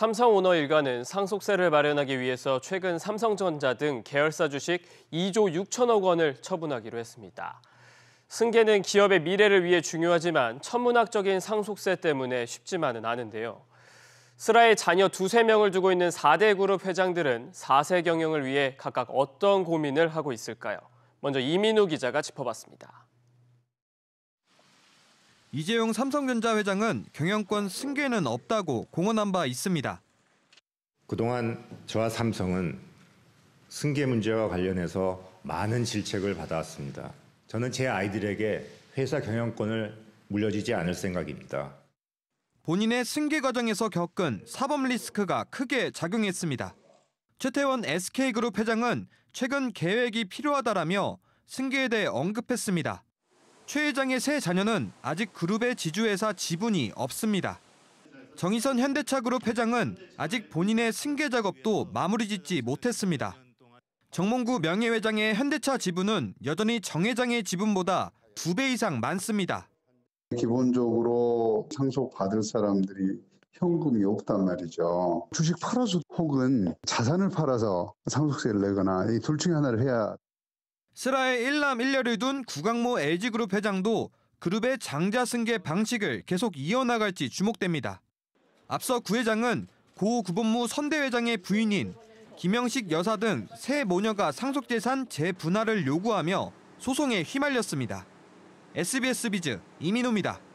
삼성오너 일가는 상속세를 마련하기 위해서 최근 삼성전자 등 계열사 주식 2조 6천억 원을 처분하기로 했습니다. 승계는 기업의 미래를 위해 중요하지만 천문학적인 상속세 때문에 쉽지만은 않은데요. 슬라의 자녀 두세 명을 두고 있는 4대 그룹 회장들은 4세 경영을 위해 각각 어떤 고민을 하고 있을까요? 먼저 이민우 기자가 짚어봤습니다. 이재용 삼성전자 회장은 경영권 승계는 없다고 공언한 바 있습니다. 그동안 저와 삼성은 승계 문제와 관련해서 많은 질책을 받아왔습니다. 저는 제 아이들에게 회사 경영권을 물려주지 않을 생각입니다. 본인의 승계 과정에서 겪은 사법 리스크가 크게 작용했습니다. 최태원 SK그룹 회장은 최근 계획이 필요하다라며 승계에 대해 언급했습니다. 최 회장의 세 자녀는 아직 그룹의 지주회사 지분이 없습니다. 정의선 현대차그룹 회장은 아직 본인의 승계 작업도 마무리 짓지 못했습니다. 정몽구 명예회장의 현대차 지분은 여전히 정 회장의 지분보다 두 배 이상 많습니다. 기본적으로 상속받을 사람들이 현금이 없단 말이죠. 주식 팔아서 혹은 자산을 팔아서 상속세를 내거나 이 둘 중에 하나를 해야 슬라의 1남 1녀를 둔 구강모 LG그룹 회장도 그룹의 장자 승계 방식을 계속 이어나갈지 주목됩니다. 앞서 구 회장은 고 구본무 선대회장의 부인인 김영식 여사 등 세 모녀가 상속재산 재분할을 요구하며 소송에 휘말렸습니다. SBS 비즈 이민호입니다.